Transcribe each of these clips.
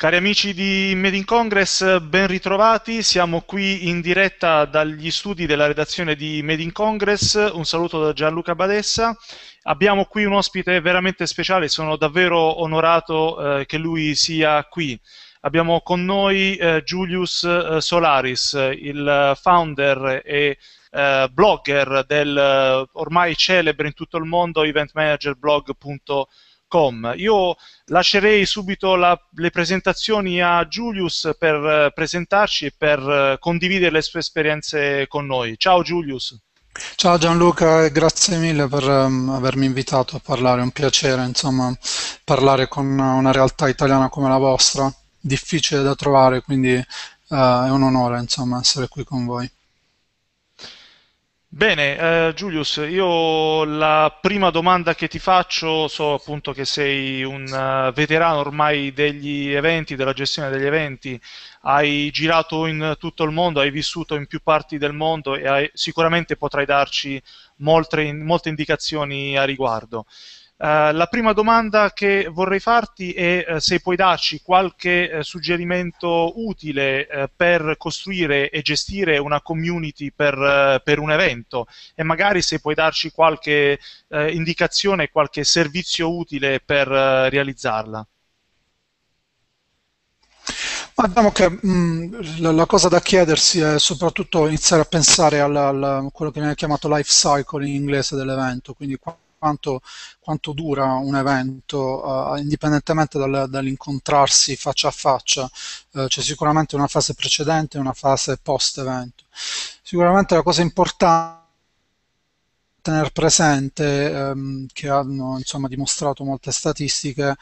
Cari amici di Made in Congress, ben ritrovati. Siamo qui in diretta dagli studi della redazione di Made in Congress. Un saluto da Gianluca Badessa. Abbiamo qui un ospite veramente speciale, sono davvero onorato eh, che lui sia qui. Abbiamo con noi eh, Julius eh, Solaris, il founder e eh, blogger del eh, ormai celebre in tutto il mondo eventmanagerblog.com Giulio.com. Io lascerei subito la, le presentazioni a Julius per eh, presentarci e per eh, condividere le sue esperienze con noi. Ciao Julius. Ciao Gianluca, grazie mille per um, avermi invitato a parlare, è un piacere insomma parlare con una realtà italiana come la vostra, difficile da trovare, quindi uh, è un onore insomma essere qui con voi. Bene, eh, Julius, io la prima domanda che ti faccio, so appunto che sei un uh, veterano ormai degli eventi, della gestione degli eventi, hai girato in tutto il mondo, hai vissuto in più parti del mondo e hai, sicuramente potrai darci molte, molte indicazioni a riguardo. Eh, la prima domanda che vorrei farti è uh, se puoi darci qualche uh, suggerimento utile per costruire e gestire una community per, per, un evento e magari se puoi darci qualche indicazione, qualche servizio utile per realizzarla. Ma diciamo che mh, mm, la, la, cosa da chiedersi è soprattutto iniziare a pensare a quello che viene chiamato life cycle in inglese dell'evento, quindi quanto, quanto dura un evento, uh, indipendentemente dal, dall'incontrarsi faccia a faccia. Uh, c'è sicuramente una fase precedente e una fase post-evento. Sicuramente la cosa importante tenere presente, ehm, che hanno insomma, dimostrato molte statistiche,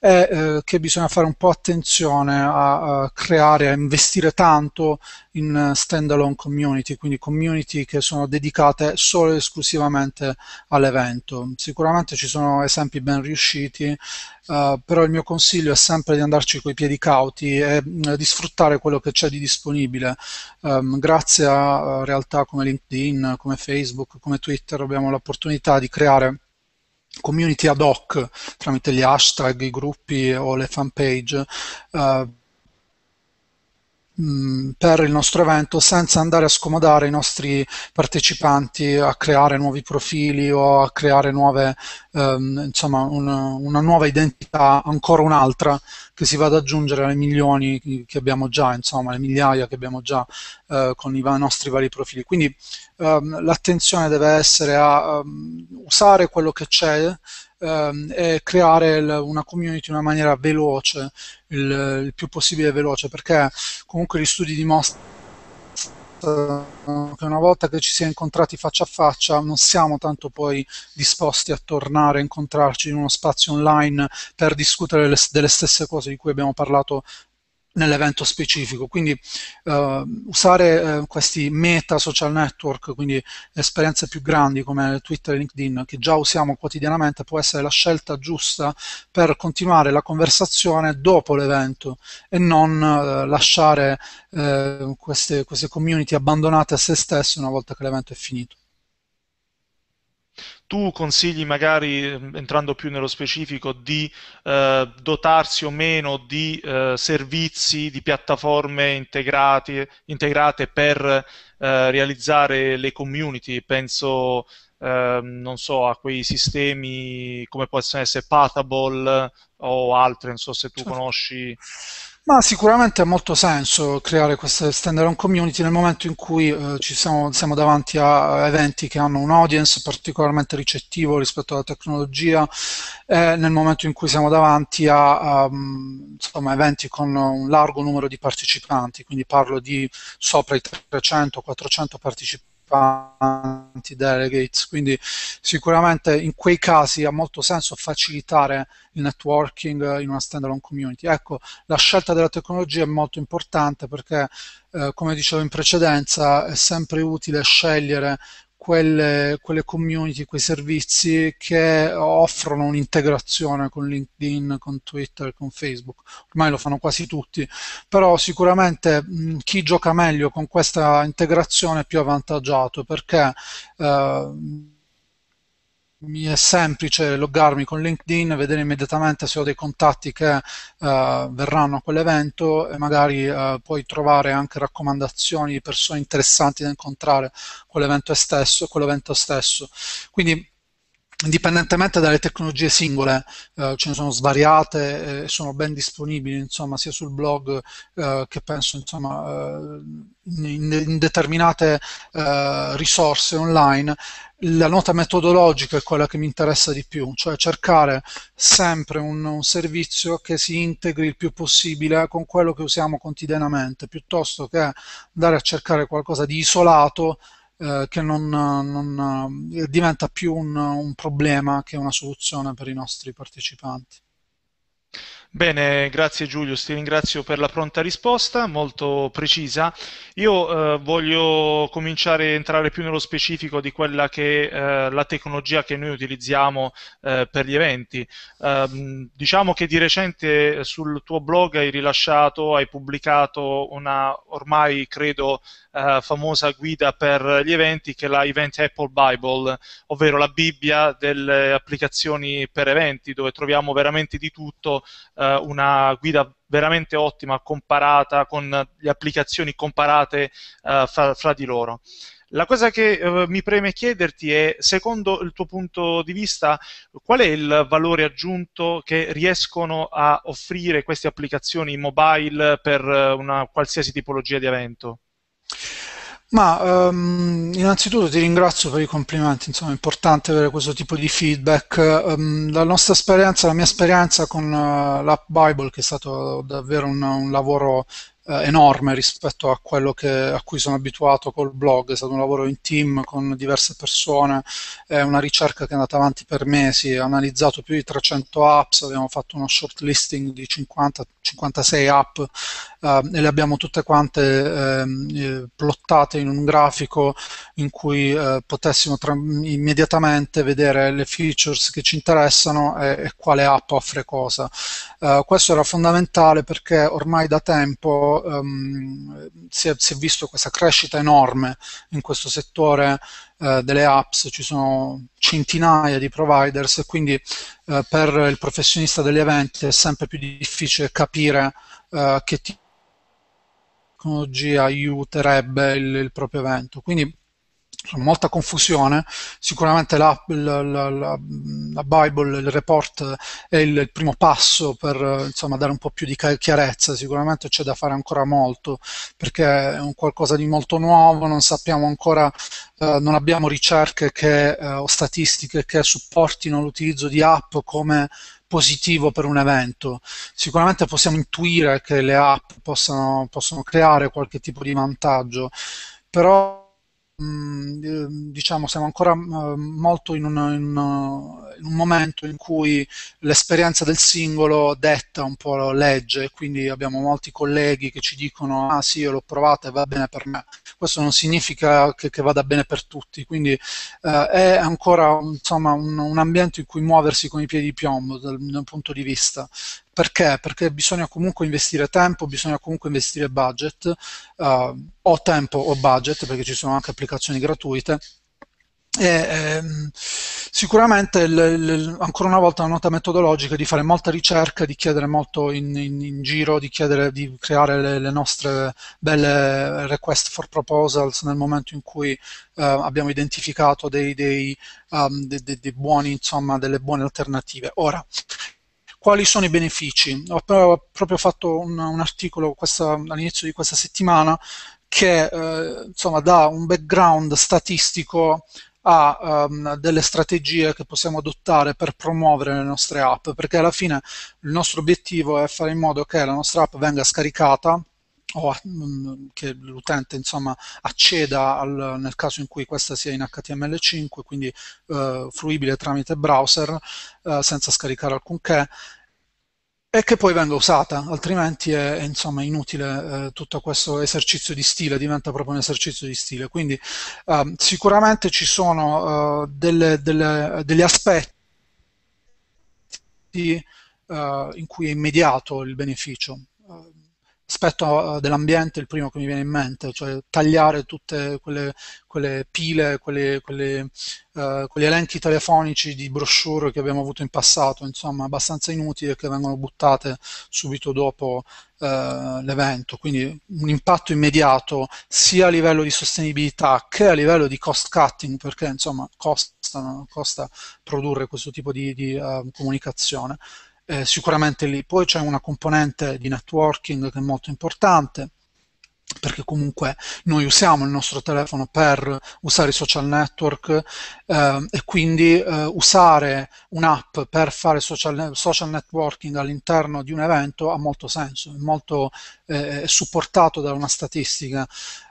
è eh, che bisogna fare un po' attenzione a, a creare, a investire tanto in standalone community, quindi community che sono dedicate solo ed esclusivamente all'evento. Sicuramente ci sono esempi ben riusciti, eh, però il mio consiglio è sempre di andarci coi piedi cauti e mh, mm, di sfruttare quello che c'è di disponibile. Um, grazie a realtà come LinkedIn, come Facebook, come Twitter abbiamo l'opportunità di creare community ad hoc tramite gli hashtag, i gruppi o le fanpage eh, Mm, per il nostro evento senza andare a scomodare i nostri partecipanti a creare nuovi profili o a creare nuove, ehm, insomma, una, una nuova identità, ancora un'altra che si va ad aggiungere alle milioni che abbiamo già, insomma, alle migliaia che abbiamo già eh, con i nostri vari profili. Quindi ehm, l'attenzione deve essere a um, usare quello che c'è eh, creare il, una community in una maniera veloce, il, il più possibile veloce, perché comunque gli studi dimostrano che una volta che ci si è incontrati faccia a faccia non siamo tanto poi disposti a tornare a incontrarci in uno spazio online per discutere le, delle stesse cose di cui abbiamo parlato nell'evento specifico. Quindi eh, usare eh, questi meta social network, quindi esperienze più grandi come Twitter e LinkedIn, che già usiamo quotidianamente, può essere la scelta giusta per continuare la conversazione dopo l'evento e non eh, lasciare eh, queste, queste community abbandonate a se stesse una volta che l'evento è finito tu consigli magari, mm, entrando più nello specifico, di eh, dotarsi o meno di eh, servizi, di piattaforme integrate, integrate per eh, realizzare le community, penso ehm, non so, a quei sistemi come possono essere Patable o altre, non so se tu certo. conosci. Ma sicuramente ha molto senso creare queste, stendere un community nel momento in cui eh, ci siamo, siamo, davanti a eventi che hanno un audience particolarmente ricettivo rispetto alla tecnologia, e eh, nel momento in cui siamo davanti a, a mm, insomma, eventi con un largo numero di partecipanti, quindi parlo di sopra i 300-400 partecipanti partecipanti delegates, quindi sicuramente in quei casi ha molto senso facilitare il networking in una standalone community. Ecco, la scelta della tecnologia è molto importante perché, eh, come dicevo in precedenza, è sempre utile scegliere quelle, quelle community, quei servizi che offrono un'integrazione con LinkedIn, con Twitter, con Facebook. Ormai lo fanno quasi tutti, però sicuramente mh, chi gioca meglio con questa integrazione è più avvantaggiato perché eh, mi è semplice loggarmi con LinkedIn, vedere immediatamente se ho dei contatti che eh, verranno a quell'evento e magari eh, poi trovare anche raccomandazioni di persone interessanti da incontrare quell'evento stesso, quell'evento stesso. Quindi indipendentemente dalle tecnologie singole, eh, ce ne sono svariate e sono ben disponibili, insomma, sia sul blog eh, che penso, insomma, eh, in, in, determinate eh, risorse online. La nota metodologica è quella che mi interessa di più, cioè cercare sempre un, un servizio che si integri il più possibile con quello che usiamo quotidianamente, piuttosto che andare a cercare qualcosa di isolato eh, che non, non eh, diventa più un, un problema che una soluzione per i nostri partecipanti. Bene, grazie Giulio, ti ringrazio per la pronta risposta, molto precisa. Io eh, voglio cominciare a entrare più nello specifico di quella che è eh, la tecnologia che noi utilizziamo eh, per gli eventi. Ehm, diciamo che di recente eh, sul tuo blog hai rilasciato, hai pubblicato una ormai credo eh, famosa guida per gli eventi che è la Event Apple Bible, ovvero la Bibbia delle applicazioni per eventi dove troviamo veramente di tutto eh, una guida veramente ottima comparata con le applicazioni comparate eh, fra, fra, di loro. La cosa che eh, mi preme chiederti è, secondo il tuo punto di vista, qual è il valore aggiunto che riescono a offrire queste applicazioni mobile per eh, una qualsiasi tipologia di evento? Ma um, innanzitutto ti ringrazio per i complimenti, insomma è importante avere questo tipo di feedback. Um, la nostra esperienza, la mia esperienza con uh, l'App Bible, che è stato davvero un, un lavoro eh, enorme rispetto a quello che, a cui sono abituato col blog, è stato un lavoro in team con diverse persone, è una ricerca che è andata avanti per mesi, ho analizzato più di 300 apps, abbiamo fatto uno short listing di 50, 56 app eh, e le abbiamo tutte quante ehm, eh, plottate in un grafico in cui eh, potessimo tra, immediatamente vedere le features che ci interessano e, e quale app offre cosa. Eh, questo era fondamentale perché ormai da tempo um, si, è, si, è, visto questa crescita enorme in questo settore uh, delle apps, ci sono centinaia di providers e quindi uh, per il professionista degli eventi è sempre più difficile capire uh, che tipo di tecnologia aiuterebbe il, il proprio evento. Quindi Insomma, molta confusione, sicuramente la, la, la, la, Bible, il report è il, il primo passo per insomma, dare un po' più di chiarezza, sicuramente c'è da fare ancora molto perché è un qualcosa di molto nuovo, non sappiamo ancora, eh, non abbiamo ricerche che, eh, o statistiche che supportino l'utilizzo di app come positivo per un evento. Sicuramente possiamo intuire che le app possano, possono creare qualche tipo di vantaggio, però mh, ehm, diciamo, siamo ancora molto in un, in, in un, momento in cui l'esperienza del singolo detta un po' la legge, quindi abbiamo molti colleghi che ci dicono ah sì, io l'ho provata e va bene per me. Questo non significa che, che vada bene per tutti, quindi eh, è ancora insomma, un, un, ambiente in cui muoversi con i piedi di piombo dal, dal punto di vista perché? Perché bisogna comunque investire tempo, bisogna comunque investire budget, uh, o tempo o budget, perché ci sono anche applicazioni gratuite. E, ehm, sicuramente il, il, ancora una volta la nota metodologica è di fare molta ricerca, di chiedere molto in, in, in giro, di, chiedere, di creare le, le, nostre belle request for proposals nel momento in cui eh, abbiamo identificato dei, dei, um, ehm, dei, dei buoni, insomma, delle buone alternative. Ora, quali sono i benefici? Ho proprio fatto un, un articolo questa, all'inizio di questa settimana che eh, insomma, dà un background statistico a um, delle strategie che possiamo adottare per promuovere le nostre app, perché alla fine il nostro obiettivo è fare in modo che la nostra app venga scaricata o a, mm, che l'utente insomma acceda al, nel caso in cui questa sia in HTML5 quindi eh, fruibile tramite browser eh, senza scaricare alcunché e che poi venga usata, altrimenti è, è insomma, inutile eh, tutto questo esercizio di stile, diventa proprio un esercizio di stile. Quindi eh, sicuramente ci sono eh, delle, delle, degli aspetti eh, in cui è immediato il beneficio, rispetto dell'ambiente il primo che mi viene in mente, cioè tagliare tutte quelle, quelle pile, quelle, quelle, uh, quegli elenchi telefonici di brochure che abbiamo avuto in passato, insomma abbastanza inutili e che vengono buttate subito dopo uh, l'evento. Quindi un impatto immediato sia a livello di sostenibilità che a livello di cost cutting, perché insomma costa, costa produrre questo tipo di, di uh, comunicazione. Eh, sicuramente lì. Poi c'è una componente di networking che è molto importante, perché comunque noi usiamo il nostro telefono per usare i social network eh, e quindi eh, usare un'app per fare social, social, networking all'interno di un evento ha molto senso, è molto eh, supportato da una statistica.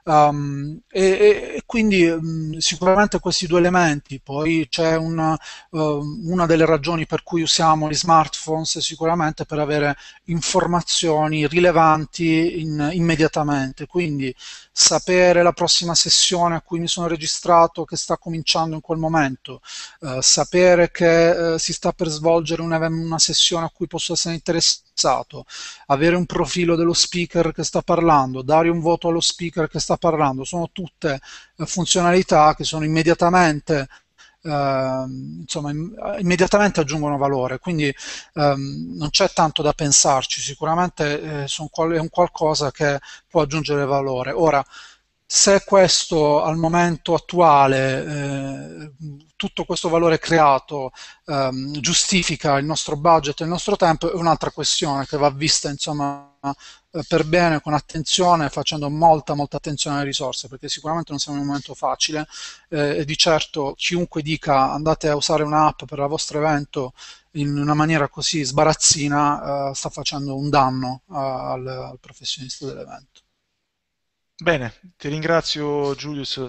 Um, e, e, quindi mh, mm, sicuramente questi due elementi, poi c'è una, uh, eh, una delle ragioni per cui usiamo gli smartphones sicuramente per avere informazioni rilevanti in, immediatamente quindi sapere la prossima sessione a cui mi sono registrato che sta cominciando in quel momento, eh, sapere che eh, si sta per svolgere una, una sessione a cui posso essere interessato, avere un profilo dello speaker che sta parlando, dare un voto allo speaker che sta parlando, sono tutte eh, funzionalità che sono immediatamente Ehm, insomma, immediatamente aggiungono valore, quindi ehm, non c'è tanto da pensarci, sicuramente eh, è un qualcosa che può aggiungere valore. Ora, se questo al momento attuale, eh, tutto questo valore creato eh, giustifica il nostro budget e il nostro tempo, è un'altra questione che va vista insomma, eh, per bene, con attenzione, facendo molta, molta attenzione alle risorse, perché sicuramente non siamo in un momento facile eh, e di certo chiunque dica andate a usare un'app per il vostro evento in una maniera così sbarazzina eh, sta facendo un danno eh, al, al professionista dell'evento. Bene, ti ringrazio Julius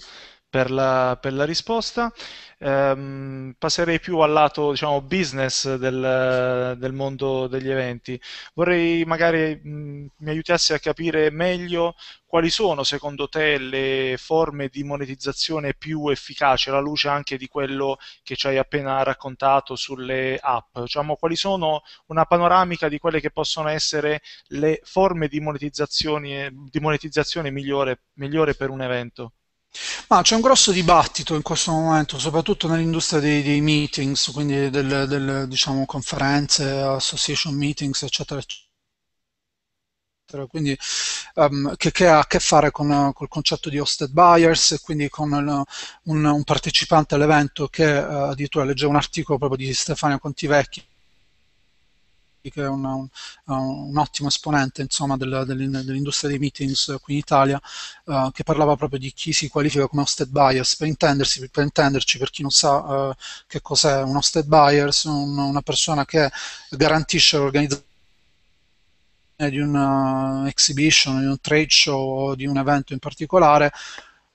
per la, per la risposta. Um, passerei più al lato diciamo, business del, del mondo degli eventi. Vorrei magari mh, mi aiutassi a capire meglio quali sono secondo te le forme di monetizzazione più efficaci alla luce anche di quello che ci hai appena raccontato sulle app. Diciamo, quali sono una panoramica di quelle che possono essere le forme di monetizzazione, di monetizzazione migliore, migliore per un evento? Ma c'è un grosso dibattito in questo momento, soprattutto nell'industria dei, dei meetings, quindi delle, delle, diciamo, conferenze, association meetings, eccetera, eccetera. Quindi, um, che, che, ha a che fare con il concetto di hosted buyers e quindi con il, un, un, partecipante all'evento che uh, addirittura legge un articolo proprio di Stefania Contivecchi che è una, un, un, ottimo esponente insomma, del, dell'industria dei meetings qui in Italia, uh, che parlava proprio di chi si qualifica come hosted bias. Per, intendersi, per intenderci, per chi non sa uh, che cos'è un hosted bias, un, una persona che garantisce l'organizzazione di un eh, exhibition, di un trade show o di un evento in particolare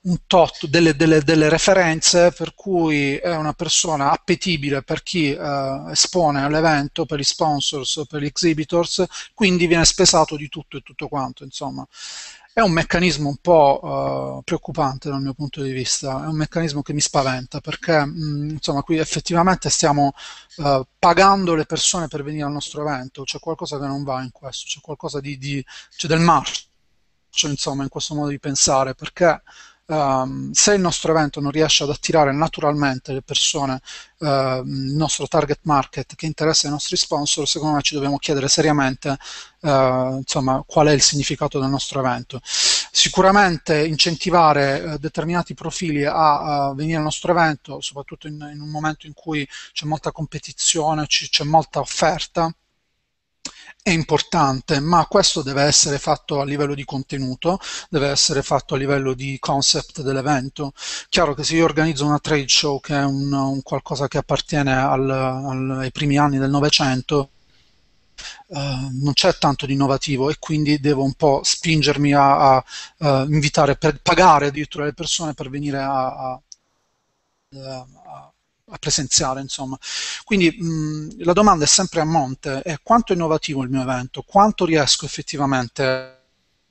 un tot delle, delle, delle, referenze per cui è una persona appetibile per chi eh, espone all'evento, per gli sponsors, per gli exhibitors, quindi viene spesato di tutto e tutto quanto, insomma. È un meccanismo un po' eh, preoccupante dal mio punto di vista, è un meccanismo che mi spaventa perché mh, mm, insomma qui effettivamente stiamo eh, pagando le persone per venire al nostro evento, c'è qualcosa che non va in questo, c'è qualcosa di, di c'è del marcio insomma in questo modo di pensare perché um, se il nostro evento non riesce ad attirare naturalmente le persone, uh, il nostro target market che interessa i nostri sponsor, secondo me ci dobbiamo chiedere seriamente uh, insomma, qual è il significato del nostro evento. Sicuramente incentivare uh, determinati profili a venire al nostro evento, soprattutto in, in un momento in cui c'è molta competizione, c'è molta offerta, è importante, ma questo deve essere fatto a livello di contenuto, deve essere fatto a livello di concept dell'evento. Chiaro che se io organizzo una trade show che è un, un qualcosa che appartiene al, al, ai primi anni del Novecento, Uh, non c'è tanto di innovativo e quindi devo un po' spingermi a, a uh, invitare, per, pagare addirittura le persone per venire a, a, a a presenziare, insomma. Quindi mh, la domanda è sempre a monte, è quanto è innovativo il mio evento, quanto riesco effettivamente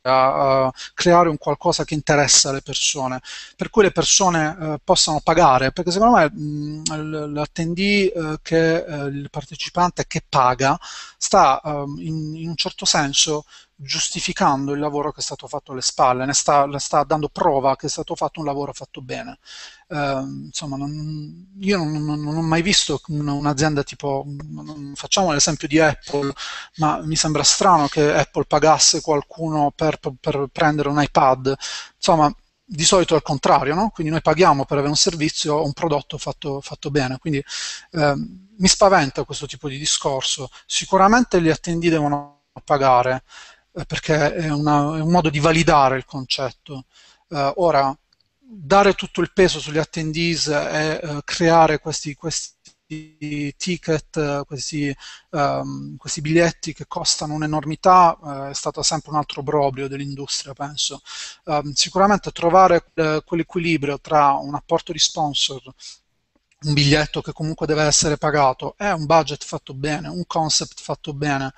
a, a creare un qualcosa che interessa le persone, per cui le persone eh, possano pagare, perché secondo me mh, l'attendee eh, che eh, il partecipante che paga sta ehm, in, in un certo senso giustificando il lavoro che è stato fatto alle spalle, ne sta, ne sta dando prova che è stato fatto un lavoro fatto bene. Eh, insomma, non, io non, non, non, ho mai visto un'azienda tipo, facciamo l'esempio di Apple, ma mi sembra strano che Apple pagasse qualcuno per, per, per prendere un iPad. Insomma, di solito è il contrario, no? quindi noi paghiamo per avere un servizio o un prodotto fatto, fatto bene. Quindi eh, mi spaventa questo tipo di discorso. Sicuramente gli attendi devono pagare, perché è, una, è, un modo di validare il concetto. Eh, ora, dare tutto il peso sugli attendees e eh, creare questi, questi ticket, questi, um, questi, biglietti che costano un'enormità eh, è stato sempre un altro obbrobrio dell'industria, penso. Ehm, sicuramente trovare eh, quell'equilibrio tra un apporto di sponsor un biglietto che comunque deve essere pagato, è un budget fatto bene, un concept fatto bene,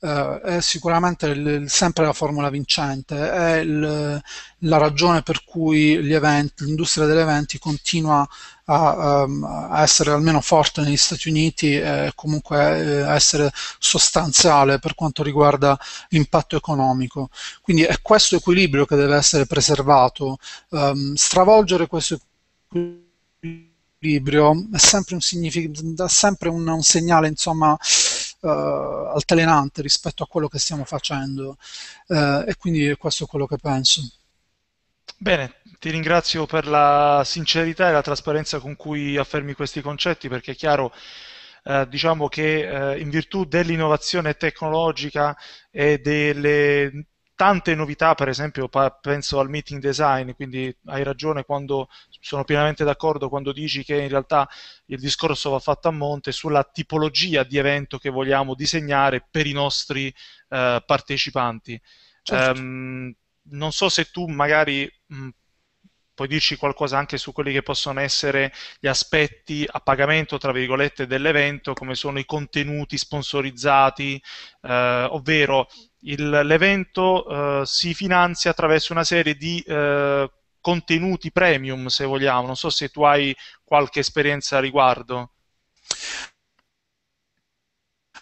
eh, è sicuramente il, sempre la formula vincente, è il, la ragione per cui eventi, l'industria degli eventi continua a, um, a, essere almeno forte negli Stati Uniti e comunque a eh, essere sostanziale per quanto riguarda l'impatto economico. Quindi è questo equilibrio che deve essere preservato. Um, stravolgere questo equilibrio è sempre un, sempre un, un segnale insomma, uh, altalenante rispetto a quello che stiamo facendo uh, e quindi questo è quello che penso. Bene, ti ringrazio per la sincerità e la trasparenza con cui affermi questi concetti perché è chiaro eh, diciamo che eh, in virtù dell'innovazione tecnologica e delle tante novità, per esempio pa- penso al meeting design, quindi hai ragione quando sono pienamente d'accordo quando dici che in realtà il discorso va fatto a monte sulla tipologia di evento che vogliamo disegnare per i nostri eh, partecipanti. Certo. Um, non so se tu magari mh, puoi dirci qualcosa anche su quelli che possono essere gli aspetti a pagamento, tra virgolette, dell'evento, come sono i contenuti sponsorizzati, eh, ovvero l'evento eh, si finanzia attraverso una serie di eh, contenuti premium, se vogliamo. Non so se tu hai qualche esperienza a riguardo.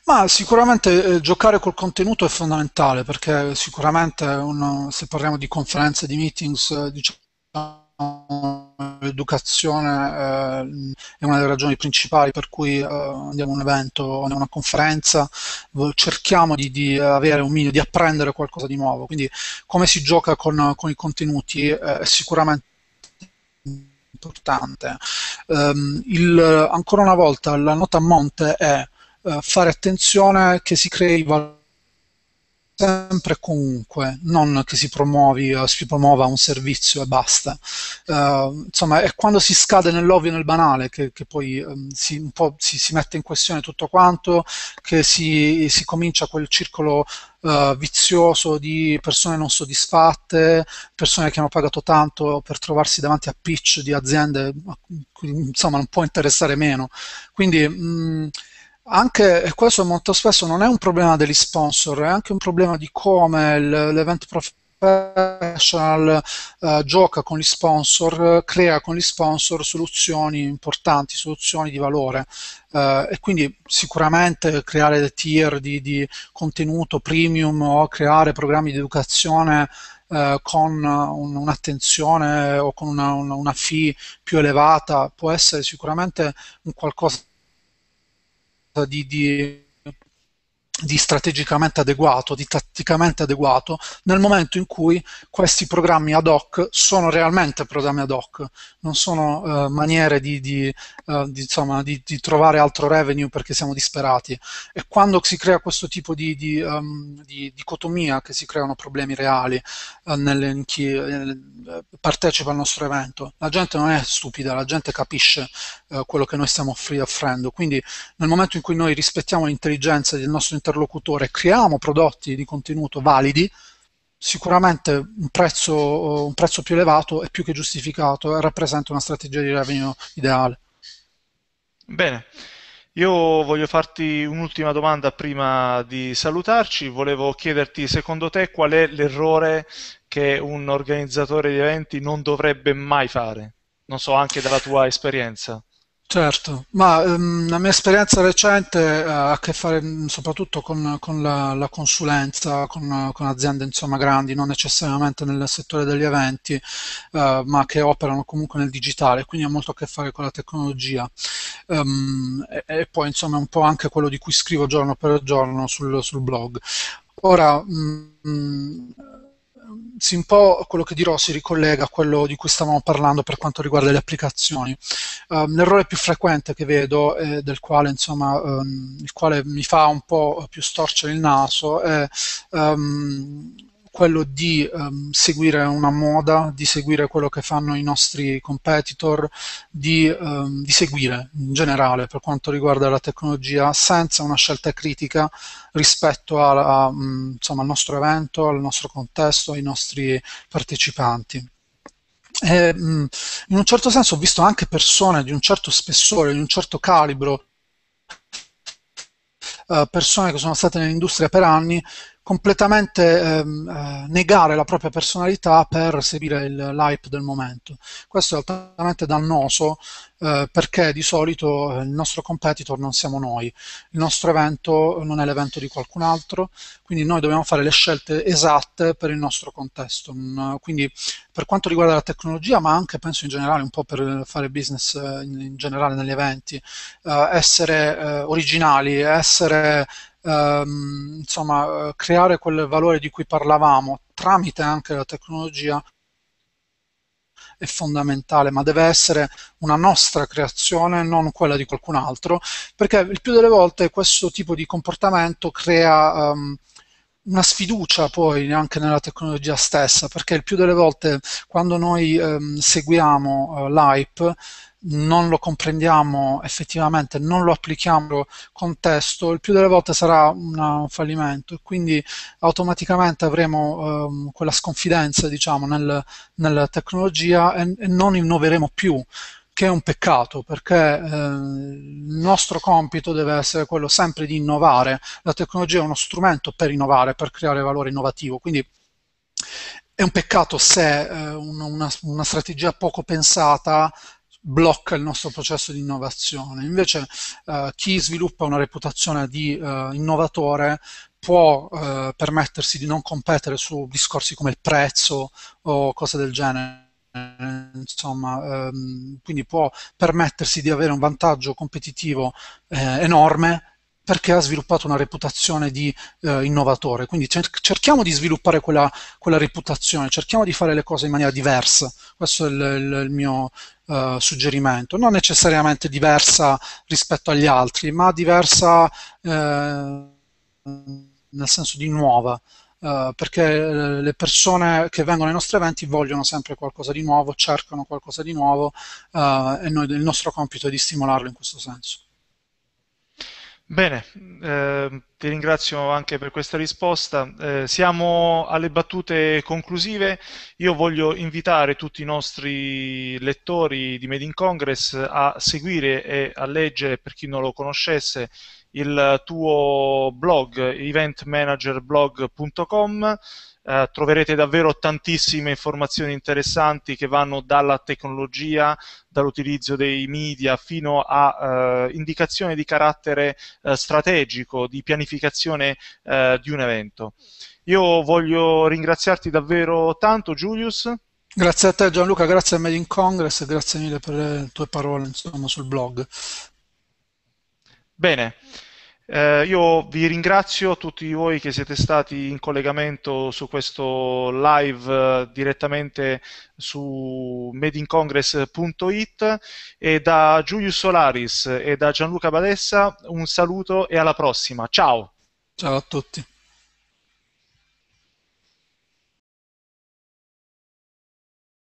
Ma sicuramente eh, giocare col contenuto è fondamentale perché sicuramente uno, se parliamo di conferenze, di meetings, diciamo l'educazione eh, è una delle ragioni principali per cui eh, andiamo a un evento o a una conferenza, cerchiamo di, di, eh, avere un minimo, di apprendere qualcosa di nuovo. Quindi come si gioca con, con i contenuti eh, è sicuramente importante. Um, il, ancora una volta la nota a monte è uh, fare attenzione che si crei valore sempre e comunque, non che si, promuovi, eh, si promuova un servizio e basta. Uh, insomma, è quando si scade nell'ovvio e nel banale che, che poi um, si, si, si, mette in questione tutto quanto, che si, si comincia quel circolo uh, vizioso di persone non soddisfatte, persone che hanno pagato tanto per trovarsi davanti a pitch di aziende, insomma, non può interessare meno. Quindi... Mh, mm, anche, e questo molto spesso non è un problema degli sponsor, è anche un problema di come l'event professional eh, gioca con gli sponsor, crea con gli sponsor soluzioni importanti, soluzioni di valore. Eh, e quindi sicuramente creare tier di, di, contenuto premium o creare programmi di educazione eh, con un, un'attenzione o con una, una, una fee più elevata può essere sicuramente un qualcosa di, di di strategicamente adeguato, di tatticamente adeguato, nel momento in cui questi programmi ad hoc sono realmente programmi ad hoc, non sono eh, maniere di, di, eh, di, insomma, di, trovare altro revenue perché siamo disperati. E quando si crea questo tipo di, um, dicotomia che si creano problemi reali eh, nelle, in chi eh, partecipa al nostro evento, la gente non è stupida, la gente capisce eh, quello che noi stiamo offrendo. Quindi nel momento in cui noi rispettiamo l'intelligenza del nostro interesse, interlocutore, creiamo prodotti di contenuto validi, sicuramente un prezzo, un prezzo più elevato è più che giustificato e rappresenta una strategia di revenue ideale. Bene. Io voglio farti un'ultima domanda prima di salutarci. Volevo chiederti, secondo te, qual è l'errore che un organizzatore di eventi non dovrebbe mai fare? Non so, anche dalla tua esperienza. Certo, ma ehm, la mia esperienza recente eh, ha a che fare mm, soprattutto con, con la, la, consulenza, con, con aziende insomma, grandi, non necessariamente nel settore degli eventi, eh, ma che operano comunque nel digitale, quindi ha molto a che fare con la tecnologia. Um, e, e, poi insomma un po' anche quello di cui scrivo giorno per giorno sul, sul blog. Ora, mh, mm, mm, si un po' quello che dirò si ricollega a quello di cui stavamo parlando per quanto riguarda le applicazioni. Um, l'errore più frequente che vedo, eh, del quale, insomma, um, il quale mi fa un po' più storcere il naso, è um, quello di um, seguire una moda, di seguire quello che fanno i nostri competitor, di, um, di, seguire in generale per quanto riguarda la tecnologia senza una scelta critica rispetto a, a, mm, insomma, al nostro evento, al nostro contesto, ai nostri partecipanti. E, mm, in un certo senso ho visto anche persone di un certo spessore, di un certo calibro, eh, persone che sono state nell'industria per anni completamente ehm, eh, negare la propria personalità per seguire il, l'hype del momento. Questo è altamente dannoso eh, perché di solito eh, il nostro competitor non siamo noi, il nostro evento non è l'evento di qualcun altro, quindi noi dobbiamo fare le scelte esatte per il nostro contesto. Mm, quindi per quanto riguarda la tecnologia, ma anche penso in generale un po' per fare business eh, in, in generale negli eventi, eh, essere eh, originali, essere ehm, insomma, eh, creare quel valore di cui parlavamo tramite anche la tecnologia è fondamentale, ma deve essere una nostra creazione, non quella di qualcun altro, perché il più delle volte questo tipo di comportamento crea um, una sfiducia poi anche nella tecnologia stessa, perché il più delle volte quando noi ehm, seguiamo eh, l'hype non lo comprendiamo effettivamente, non lo applichiamo al contesto, il più delle volte sarà una, un fallimento e quindi automaticamente avremo ehm, quella sconfidenza diciamo, nel, nella tecnologia e, e non innoveremo più che è un peccato perché eh, il nostro compito deve essere quello sempre di innovare. La tecnologia è uno strumento per innovare, per creare valore innovativo, quindi è un peccato se eh, una, una, strategia poco pensata blocca il nostro processo di innovazione. Invece eh, chi sviluppa una reputazione di eh, innovatore può eh, permettersi di non competere su discorsi come il prezzo o cose del genere eh, insomma, ehm, quindi può permettersi di avere un vantaggio competitivo eh, enorme perché ha sviluppato una reputazione di eh, innovatore. Quindi cerchiamo di sviluppare quella, quella, reputazione, cerchiamo di fare le cose in maniera diversa. Questo è il, il, il mio eh, suggerimento. Non necessariamente diversa rispetto agli altri, ma diversa eh, nel senso di nuova. Uh, perché eh, le persone che vengono ai nostri eventi vogliono sempre qualcosa di nuovo, cercano qualcosa di nuovo uh, e noi, il nostro compito è di stimolarlo in questo senso. Bene, eh, ti ringrazio anche per questa risposta. Eh, siamo alle battute conclusive. Io voglio invitare tutti i nostri lettori di Made in Congress a seguire e a leggere, per chi non lo conoscesse, il tuo blog eventmanagerblog.com eh, troverete davvero tantissime informazioni interessanti che vanno dalla tecnologia, dall'utilizzo dei media fino a eh, indicazioni di carattere eh, strategico, di pianificazione eh, di un evento. Io voglio ringraziarti davvero tanto Julius. Grazie a te Gianluca, grazie a Made in Congress, grazie mille per le tue parole insomma, sul blog. Bene. Eh, io vi ringrazio tutti voi che siete stati in collegamento su questo live eh, direttamente su madeincongress.it e da Giulio Solaris e da Gianluca Badessa un saluto e alla prossima. Ciao. Ciao a tutti.